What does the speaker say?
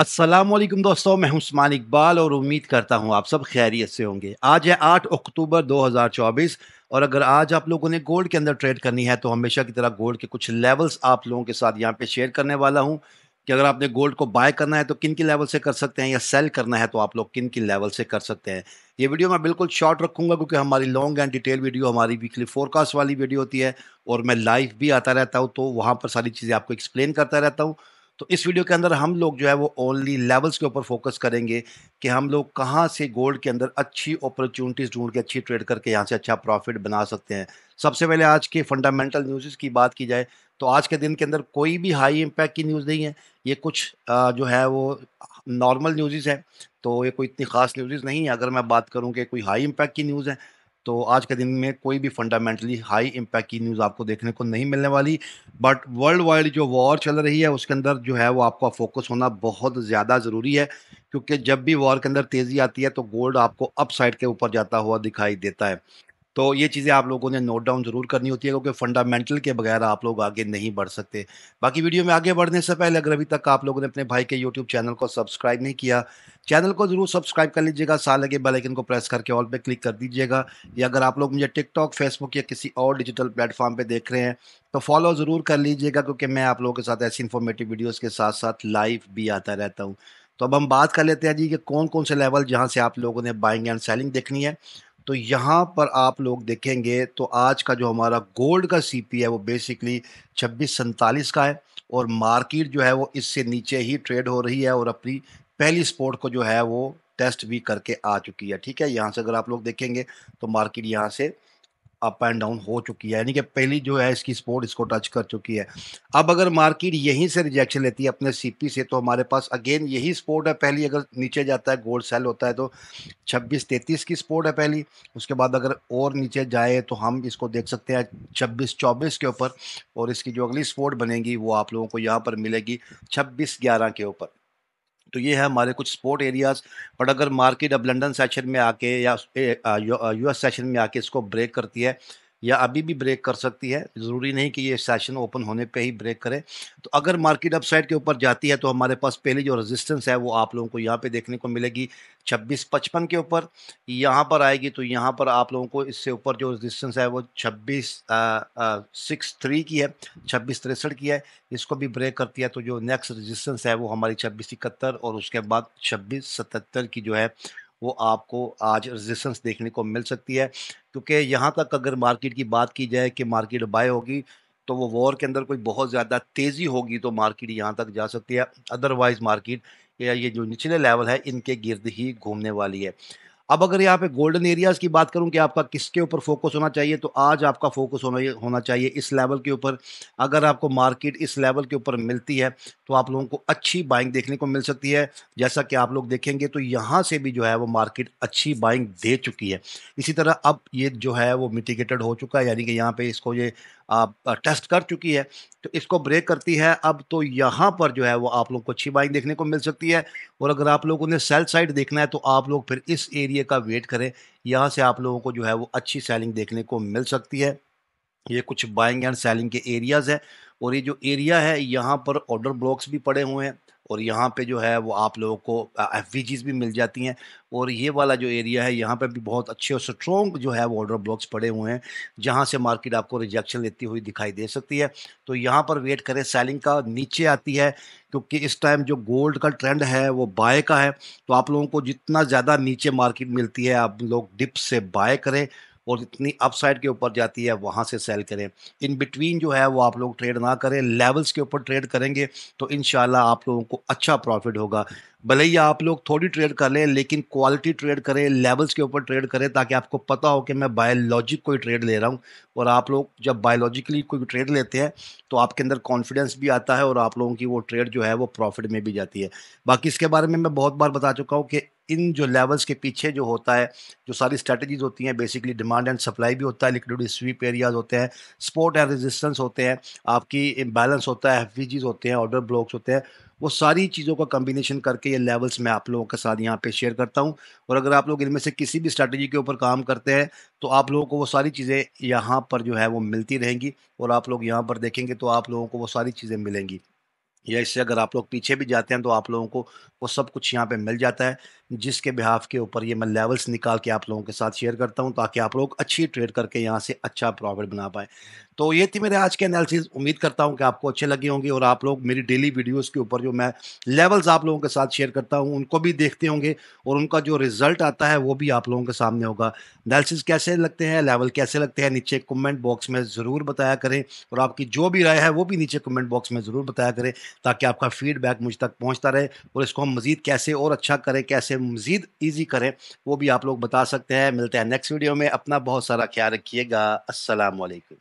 असलम दोस्तों मैं उस्मान इकबाल और उम्मीद करता हूँ आप सब खैरियत से होंगे आज है 8 अक्टूबर 2024 और अगर आज आप लोगों ने गोल्ड के अंदर ट्रेड करनी है तो हमेशा की तरह गोल्ड के कुछ लेवल्स आप लोगों के साथ यहाँ पे शेयर करने वाला हूँ कि अगर आपने गोल्ड को बाय करना है तो किन की लेवल से कर सकते हैं या सेल करना है तो आप लोग किन की लेवल से कर सकते हैं ये वीडियो मैं बिल्कुल शॉर्ट रखूंगा क्योंकि हमारी लॉन्ग एंड डिटेल वीडियो हमारी वीकली फोरकास्ट वाली वीडियो होती है और मैं लाइव भी आता रहता हूँ तो वहाँ पर सारी चीज़ें आपको एक्सप्लेन करता रहता हूँ तो इस वीडियो के अंदर हम लोग जो है वो ओनली लेवल्स के ऊपर फोकस करेंगे कि हम लोग कहाँ से गोल्ड के अंदर अच्छी अपॉर्चुनिटीज़ ढूंढ के अच्छी ट्रेड करके यहाँ से अच्छा प्रॉफिट बना सकते हैं सबसे पहले आज के फंडामेंटल न्यूज़ की बात की जाए तो आज के दिन के अंदर कोई भी हाई इम्पैक्ट की न्यूज़ नहीं है ये कुछ जो है वो नॉर्मल न्यूज़ हैं तो ये कोई इतनी खास न्यूज़ नहीं है अगर मैं बात करूँ कि कोई हाई इम्पैक्ट की न्यूज़ है तो आज के दिन में कोई भी फंडामेंटली हाई इम्पैक्ट की न्यूज़ आपको देखने को नहीं मिलने वाली बट वर्ल्ड वाइड जो वॉर चल रही है उसके अंदर जो है वो आपका फोकस होना बहुत ज़्यादा ज़रूरी है क्योंकि जब भी वॉर के अंदर तेज़ी आती है तो गोल्ड आपको अपसाइड के ऊपर जाता हुआ दिखाई देता है तो ये चीज़ें आप लोगों ने नोट डाउन जरूर करनी होती है क्योंकि फंडामेंटल के बगैर आप लोग आगे नहीं बढ़ सकते बाकी वीडियो में आगे बढ़ने से पहले अगर अभी तक आप लोगों ने अपने भाई के यूट्यूब चैनल को सब्सक्राइब नहीं किया चैनल को ज़रूर सब्सक्राइब कर लीजिएगा साल के बेलाइकन को प्रेस करके ऑल पे क्लिक कर दीजिएगा या अगर आप लोग मुझे टिकटॉक फेसबुक या किसी और डिजिटल प्लेटफॉर्म पर देख रहे हैं तो फॉलो ज़रूर कर लीजिएगा क्योंकि मैं आप लोगों के साथ ऐसी इन्फॉर्मेटिव वीडियोज़ के साथ साथ लाइव भी आता रहता हूँ तो अब हम बात कर लेते हैं जी कि कौन कौन से लेवल जहाँ से आप लोगों ने बाइंग एंड सेलिंग देखनी है तो यहाँ पर आप लोग देखेंगे तो आज का जो हमारा गोल्ड का सी है वो बेसिकली छब्बीस सैंतालीस का है और मार्केट जो है वो इससे नीचे ही ट्रेड हो रही है और अपनी पहली स्पोर्ट को जो है वो टेस्ट भी करके आ चुकी है ठीक है यहाँ से अगर आप लोग देखेंगे तो मार्केट यहाँ से अप एंड डाउन हो चुकी है यानी कि पहली जो है इसकी स्पोर्ट इसको टच कर चुकी है अब अगर मार्केट यहीं से रिजेक्शन लेती है अपने सी से तो हमारे पास अगेन यही स्पोर्ट है पहली अगर नीचे जाता है गोल्ड सेल होता है तो 26 तैंतीस की स्पोर्ट है पहली उसके बाद अगर और नीचे जाए तो हम इसको देख सकते हैं छब्बीस चौबीस के ऊपर और इसकी जो अगली स्पोर्ट बनेगी वो आप लोगों को यहाँ पर मिलेगी छब्बीस ग्यारह के ऊपर तो ये है हमारे कुछ स्पोर्ट एरियाज़ बट अगर मार्केट अब लंदन सेशन में आके या यूएस सेशन में आके इसको ब्रेक करती है या अभी भी ब्रेक कर सकती है ज़रूरी नहीं कि ये सेशन ओपन होने पे ही ब्रेक करे तो अगर मार्केट अपसाइड के ऊपर जाती है तो हमारे पास पहले जो रेजिस्टेंस है वो आप लोगों को यहाँ पे देखने को मिलेगी छब्बीस पचपन के ऊपर यहाँ पर आएगी तो यहाँ पर आप लोगों को इससे ऊपर जो रेजिस्टेंस है वो छब्बीस सिक्स थ्री की है छब्बीस तिरसठ की है इसको भी ब्रेक करती है तो जो नेक्स्ट रजिस्टेंस है वो हमारी छब्बीस इकहत्तर और उसके बाद छब्बीस सतहत्तर की जो है वो आपको आज रजिस्टेंस देखने को मिल सकती है क्योंकि यहाँ तक अगर मार्केट की बात की जाए कि मार्केट बाय होगी तो वो वॉर के अंदर कोई बहुत ज़्यादा तेज़ी होगी तो मार्केट यहाँ तक जा सकती है अदरवाइज़ मार्केट या ये जो निचले लेवल है इनके गिर्द ही घूमने वाली है अब अगर यहाँ पे गोल्डन एरियाज़ की बात करूँ कि आपका किसके ऊपर फोकस होना चाहिए तो आज आपका फोकस होना होना चाहिए इस लेवल के ऊपर अगर आपको मार्केट इस लेवल के ऊपर मिलती है तो आप लोगों को अच्छी बाइंग देखने को मिल सकती है जैसा कि आप लोग देखेंगे तो यहाँ से भी जो है वो मार्केट अच्छी बाइंग दे चुकी है इसी तरह अब ये जो है वो मिटिगेटेड हो चुका है यानी कि यहाँ पर इसको ये आप टेस्ट कर चुकी है तो इसको ब्रेक करती है अब तो यहाँ पर जो है वो आप लोग को अच्छी बाइंग देखने को मिल सकती है और अगर आप लोगों ने सेल साइड देखना है तो आप लोग फिर इस एरिया वीडियो का वेट करें यहाँ से आप लोगों को जो है वो अच्छी सेलिंग देखने को मिल सकती है ये कुछ बाइंग एंड सेलिंग के एरियाज़ हैं और ये जो एरिया है यहाँ पर ऑर्डर ब्लॉक्स भी पड़े हुए हैं और यहाँ पे जो है वो आप लोगों को एफ भी मिल जाती हैं और ये वाला जो एरिया है यहाँ पे भी बहुत अच्छे और स्ट्रॉन्ग जो है वो ऑर्डर ब्लॉक्स पड़े हुए हैं जहाँ से मार्केट आपको रिजेक्शन लेती हुई दिखाई दे सकती है तो यहाँ पर वेट करें सेलिंग का नीचे आती है क्योंकि इस टाइम जो गोल्ड का ट्रेंड है वो बाय का है तो आप लोगों को जितना ज़्यादा नीचे मार्केट मिलती है आप लोग डिप से बाय करें और जितनी अपसाइड के ऊपर जाती है वहाँ से सेल करें इन बिटवीन जो है वो आप लोग ट्रेड ना करें लेवल्स के ऊपर ट्रेड करेंगे तो इन आप लोगों को अच्छा प्रॉफिट होगा भले ही आप लोग थोड़ी ट्रेड कर लें लेकिन क्वालिटी ट्रेड करें लेवल्स के ऊपर ट्रेड करें ताकि आपको पता हो कि मैं बायोलॉजिक कोई ट्रेड ले रहा हूँ और आप लोग जब बायोलॉजिकली कोई ट्रेड लेते हैं तो आपके अंदर कॉन्फिडेंस भी आता है और आप लोगों की वो ट्रेड जो है वो प्रॉफिट में भी जाती है बाकी इसके बारे में मैं बहुत बार बता चुका हूँ कि इन जो लेवल्स के पीछे जो होता है जो सारी स्ट्रेटजीज होती हैं बेसिकली डिमांड एंड सप्लाई भी होता है लिक्विड स्वीप एरियाज होते हैं स्पोर्ट एंड रेजिस्टेंस होते हैं आपकी इम्बैलेंस होता है एफ होते हैं ऑर्डर ब्लॉक्स होते हैं वो सारी चीज़ों का कम्बिनेशन करके ये लेवल्स मैं आप लोगों के साथ यहाँ पे शेयर करता हूँ और अगर आप लोग इनमें से किसी भी स्ट्रैटेजी के ऊपर काम करते हैं तो आप लोगों को वो सारी चीज़ें यहाँ पर जो है वो मिलती रहेंगी और आप लोग यहाँ पर देखेंगे तो आप लोगों को वो सारी चीज़ें मिलेंगी या इससे अगर आप लोग पीछे भी जाते हैं तो आप लोगों को वो सब कुछ यहाँ पे मिल जाता है जिसके बिहाफ के ऊपर ये मैं लेवल्स निकाल के आप लोगों के साथ शेयर करता हूँ ताकि आप लोग अच्छी ट्रेड करके यहाँ से अच्छा प्रॉफिट बना पाए तो ये थी मेरे आज के एनालिसिस उम्मीद करता हूँ कि आपको अच्छे लगे होंगे और आप लोग मेरी डेली वीडियोज़ के ऊपर जो मैं लेवल्स आप लोगों के साथ शेयर करता हूँ उनको भी देखते होंगे और उनका जो रिजल्ट आता है वो भी आप लोगों के सामने होगा एनालिसिस कैसे लगते हैं लेवल कैसे लगते हैं नीचे कमेंट बॉक्स में ज़रूर बताया करें और आपकी जो भी राय है वो भी नीचे कमेंट बॉक्स में ज़रूर बताया करें ताकि आपका फीडबैक मुझ तक पहुँचता रहे और इसको हम मज़ीद कैसे और अच्छा करें कैसे मज़ीद ईजी करें वो भी आप लोग बता सकते हैं मिलते हैं नेक्स्ट वीडियो में अपना बहुत सारा ख्याल रखिएगा असलकम